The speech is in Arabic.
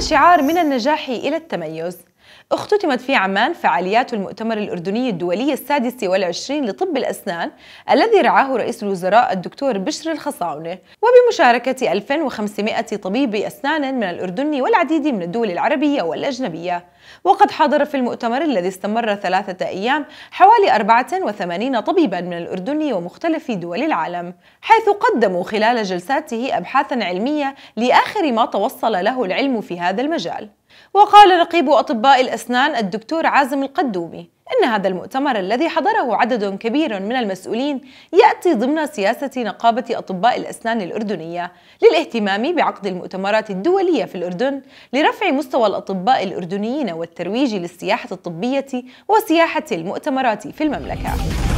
شعار من النجاح إلى التميز؟ اختتمت في عمان فعاليات المؤتمر الأردني الدولي السادس والعشرين لطب الأسنان الذي رعاه رئيس الوزراء الدكتور بشر الخصاونة وبمشاركة 1500 طبيب أسنان من الأردن والعديد من الدول العربية والأجنبية وقد حضر في المؤتمر الذي استمر ثلاثة أيام حوالي 84 طبيبا من الأردن ومختلف دول العالم حيث قدموا خلال جلساته أبحاثا علمية لآخر ما توصل له العلم في هذا المجال وقال رقيب أطباء الأسنان الدكتور عازم القدومي إن هذا المؤتمر الذي حضره عدد كبير من المسؤولين يأتي ضمن سياسة نقابة أطباء الأسنان الأردنية للاهتمام بعقد المؤتمرات الدولية في الأردن لرفع مستوى الأطباء الأردنيين والترويج للسياحة الطبية وسياحة المؤتمرات في المملكة